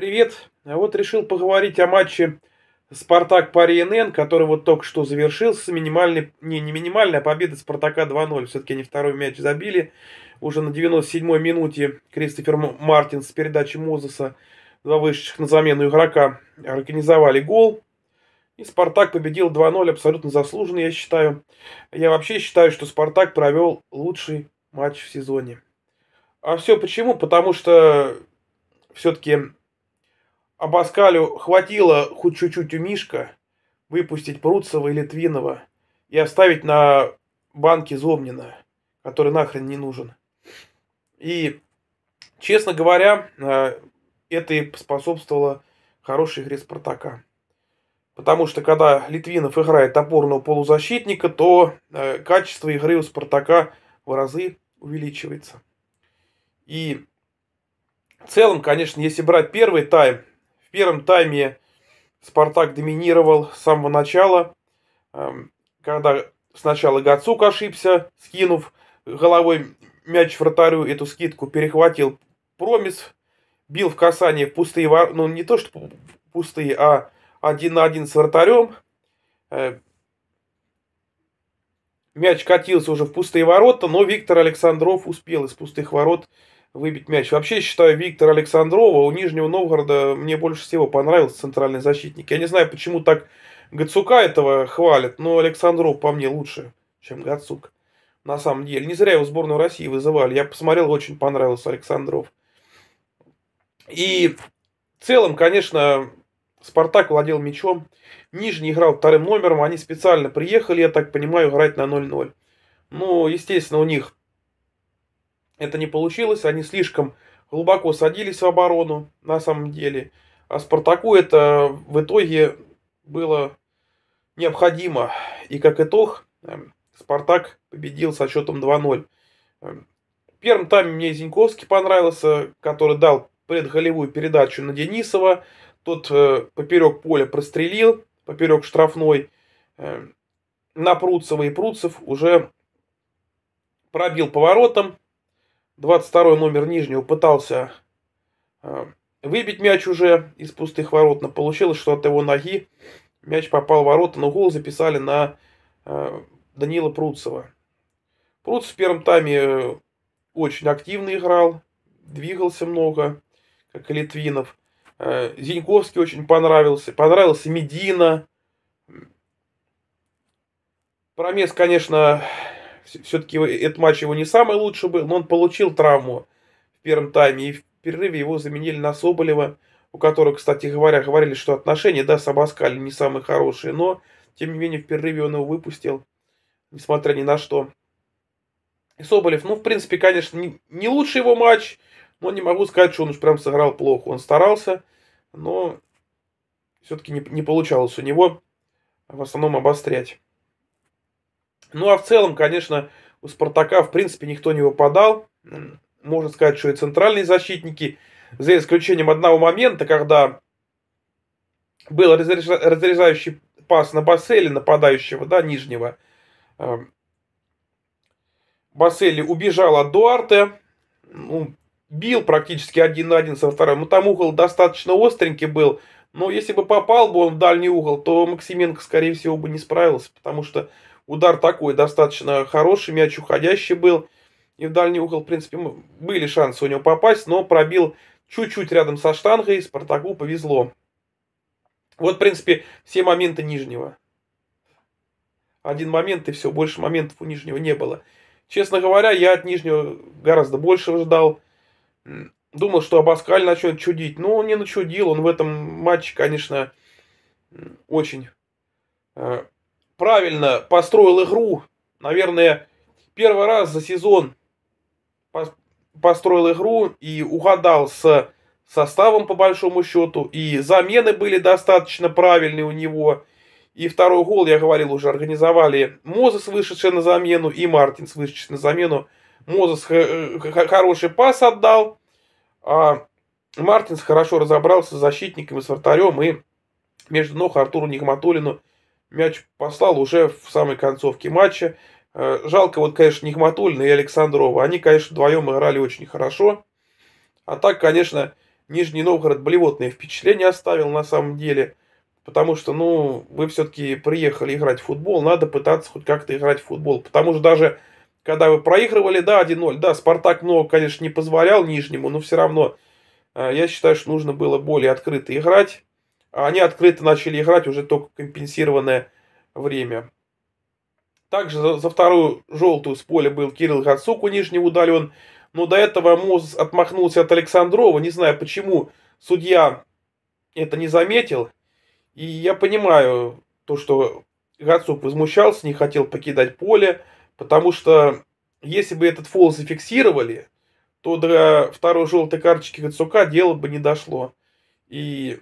Привет. А вот решил поговорить о матче Спартак по РНН, который вот только что завершился. Минимальный, не, не минимальная а победа Спартака 2-0. Все-таки они второй мяч забили. Уже на 97-й минуте Кристофер Мартин с передачи Мозеса два вышедших на замену игрока организовали гол. И Спартак победил 2-0 абсолютно заслуженно, я считаю. Я вообще считаю, что Спартак провел лучший матч в сезоне. А все почему? Потому что все-таки Абаскалю хватило хоть чуть-чуть у Мишка выпустить Пруцева и Литвинова и оставить на банке Зомнина, который нахрен не нужен. И, честно говоря, э, это и способствовало хорошей игре Спартака. Потому что когда Литвинов играет опорного полузащитника, то э, качество игры у Спартака в разы увеличивается. И в целом, конечно, если брать первый тайм, в первом тайме Спартак доминировал с самого начала, эм, когда сначала Гацук ошибся, скинув головой мяч вратарю, эту скидку перехватил Промис, бил в касание в пустые ворота, ну не то что пустые, а один на один с вратарем. Э, мяч катился уже в пустые ворота, но Виктор Александров успел из пустых ворот выбить мяч. Вообще, считаю, Виктора Александрова у Нижнего Новгорода мне больше всего понравился центральный защитник. Я не знаю, почему так Гацука этого хвалят, но Александров по мне лучше, чем Гацук. На самом деле, не зря его в сборную России вызывали. Я посмотрел, очень понравился Александров. И в целом, конечно, Спартак владел мячом. Нижний играл вторым номером. Они специально приехали, я так понимаю, играть на 0-0. Ну, естественно, у них это не получилось, они слишком глубоко садились в оборону, на самом деле. А Спартаку это в итоге было необходимо. И как итог, эм, Спартак победил со счетом 2-0. Эм, Первым тайме мне Зиньковский понравился, который дал предголевую передачу на Денисова. Тот э, поперек поля прострелил, поперек штрафной эм, на Пруцева. И Пруцев уже пробил поворотом, 22 номер Нижнего пытался э, выбить мяч уже из пустых ворот, но получилось, что от его ноги мяч попал в ворота, но гол записали на э, Данила Пруцева. Пруц в первом тайме э, очень активно играл, двигался много, как и Литвинов. Зиньковский очень понравился, понравился Медина. Промес, конечно, все-таки этот матч его не самый лучший был, но он получил травму в первом тайме. И в перерыве его заменили на Соболева, у которого, кстати говоря, говорили, что отношения да, с Абаскалем не самые хорошие. Но, тем не менее, в перерыве он его выпустил, несмотря ни на что. И Соболев, ну, в принципе, конечно, не, не лучший его матч, но не могу сказать, что он уж прям сыграл плохо. Он старался, но все-таки не, не получалось у него в основном обострять. Ну а в целом, конечно, у Спартака в принципе никто не выпадал. Можно сказать, что и центральные защитники, за исключением одного момента, когда был разрезающий пас на Бассели, нападающего, да, нижнего. Эм, Бассели убежал от Дуарте, ну, бил практически один на один со вторым, но ну, там угол достаточно остренький был, но если бы попал бы он в дальний угол, то Максименко, скорее всего, бы не справился, потому что Удар такой достаточно хороший, мяч уходящий был. И в дальний угол, в принципе, были шансы у него попасть, но пробил чуть-чуть рядом со штангой, Спартаку повезло. Вот, в принципе, все моменты Нижнего. Один момент и все, больше моментов у Нижнего не было. Честно говоря, я от Нижнего гораздо больше ждал. Думал, что Абаскаль начнет чудить, но он не начудил. Он в этом матче, конечно, очень э, правильно построил игру. Наверное, первый раз за сезон построил игру и угадал с составом по большому счету. И замены были достаточно правильные у него. И второй гол, я говорил, уже организовали Мозес, вышедший на замену, и Мартинс, вышедший на замену. Мозес э, хороший пас отдал, а Мартинс хорошо разобрался с защитниками, с вратарем, и между ног Артуру Нигматулину мяч послал уже в самой концовке матча. Э, жалко вот, конечно, Нихматульна и Александрова. Они, конечно, вдвоем играли очень хорошо. А так, конечно, Нижний Новгород блевотное впечатление оставил на самом деле. Потому что, ну, вы все-таки приехали играть в футбол, надо пытаться хоть как-то играть в футбол. Потому что даже когда вы проигрывали, да, 1-0, да, Спартак много, конечно, не позволял Нижнему, но все равно э, я считаю, что нужно было более открыто играть они открыто начали играть уже только компенсированное время. Также за вторую желтую с поля был Кирилл Гацуку, нижний удален. Но до этого Мозес отмахнулся от Александрова. Не знаю, почему судья это не заметил. И я понимаю то, что Гацук возмущался, не хотел покидать поле. Потому что если бы этот фол зафиксировали, то до второй желтой карточки Гацука дело бы не дошло. И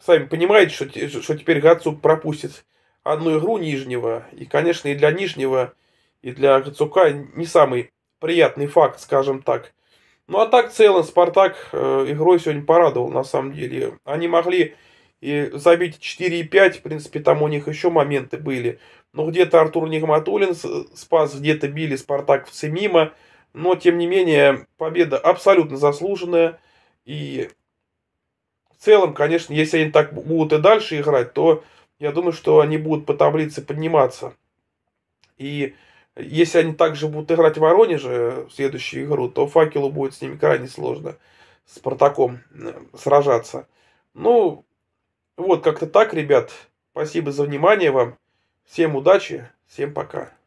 Сами понимаете, что, что теперь Гацук пропустит одну игру Нижнего. И, конечно, и для Нижнего, и для Гацука не самый приятный факт, скажем так. Ну а так в целом Спартак э, игрой сегодня порадовал на самом деле. Они могли и забить 4,5, в принципе, там у них еще моменты были. Но где-то Артур Нигматуллин спас, где-то били Спартак в мимо. Но, тем не менее, победа абсолютно заслуженная. И в целом, конечно, если они так будут и дальше играть, то я думаю, что они будут по таблице подниматься. И если они также будут играть в Воронеже в следующую игру, то факелу будет с ними крайне сложно с Спартаком э, сражаться. Ну, вот как-то так, ребят. Спасибо за внимание вам. Всем удачи, всем пока.